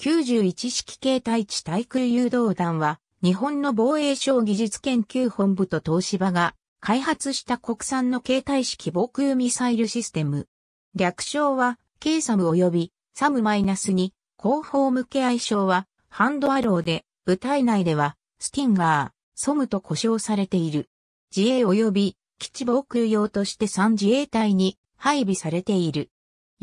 91式携帯地対空誘導弾は、日本の防衛省技術研究本部と東芝が開発した国産の携帯式防空ミサイルシステム。略称は、ケイサム及び、サム -2、後方向け相称は、ハンドアローで、部隊内では、スティンガー、ソムと呼称されている。自衛及び、基地防空用として3自衛隊に配備されている。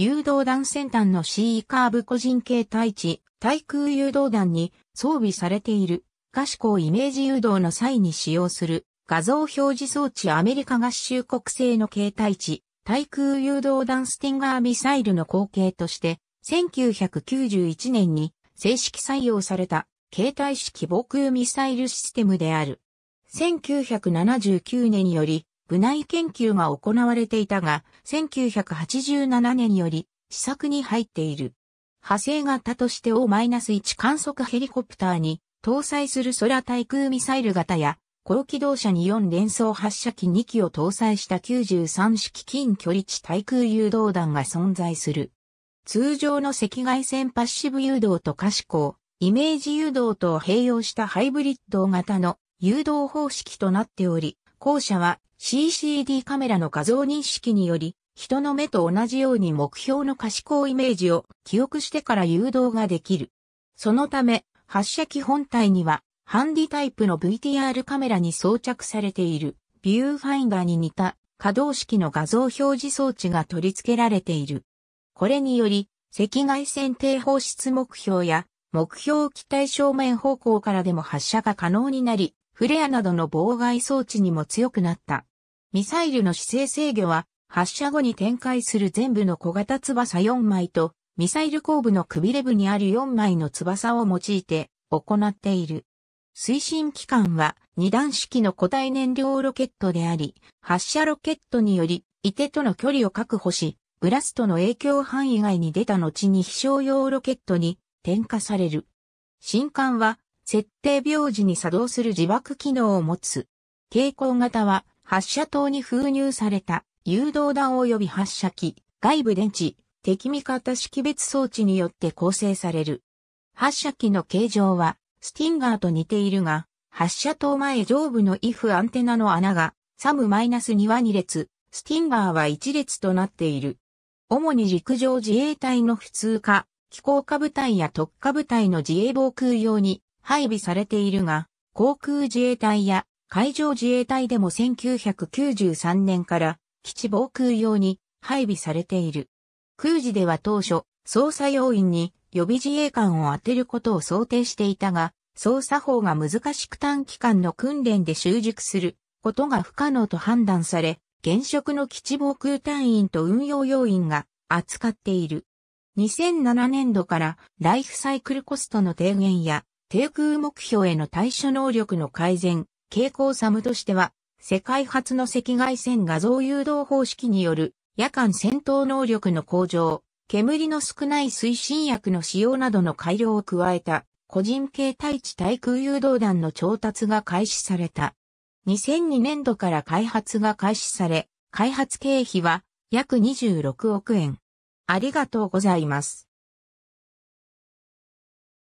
誘導弾先端の C e カーブ個人形態値、対空誘導弾に装備されている、可視光イメージ誘導の際に使用する画像表示装置アメリカ合衆国製の形態値、対空誘導弾スティンガーミサイルの後継として、1991年に正式採用された携帯式防空ミサイルシステムである。1979年により部内研究が行われていたが、1987年より試作に入っている。派生型として O-1 観測ヘリコプターに搭載する空対空ミサイル型や、高機動車に4連装発射機2機を搭載した93式近距離地対空誘導弾が存在する。通常の赤外線パッシブ誘導と可視光、イメージ誘導と併用したハイブリッド型の誘導方式となっており、後者は CCD カメラの画像認識により、人の目と同じように目標の可視光イメージを記憶してから誘導ができる。そのため、発射機本体には、ハンディタイプの VTR カメラに装着されている、ビューファインダーに似た可動式の画像表示装置が取り付けられている。これにより、赤外線低放出目標や、目標機体正面方向からでも発射が可能になり、フレアなどの妨害装置にも強くなった。ミサイルの姿勢制御は、発射後に展開する全部の小型翼4枚と、ミサイル後部のくびれ部にある4枚の翼を用いて行っている。推進機関は二段式の固体燃料ロケットであり、発射ロケットにより、伊手との距離を確保し、ブラストの影響範囲外に出た後に飛翔用ロケットに点火される。新艦は設定病時に作動する自爆機能を持つ。傾向型は発射塔に封入された誘導弾及び発射機、外部電池、敵味方識別装置によって構成される。発射機の形状は、スティンガーと似ているが、発射塔前上部のイフアンテナの穴が、サム -2 は2列、スティンガーは1列となっている。主に陸上自衛隊の普通科、機甲科部隊や特化部隊の自衛防空用に配備されているが、航空自衛隊や海上自衛隊でも1993年から基地防空用に配備されている。空自では当初、捜査要員に予備自衛官を当てることを想定していたが、捜査法が難しく短期間の訓練で習熟することが不可能と判断され、現職の基地防空隊員と運用要員が扱っている。2007年度からライフサイクルコストの低減や低空目標への対処能力の改善、蛍光サムとしては、世界初の赤外線画像誘導方式による夜間戦闘能力の向上、煙の少ない推進薬の使用などの改良を加えた、個人携帯地対空誘導弾の調達が開始された。2002年度から開発が開始され、開発経費は約26億円。ありがとうございます。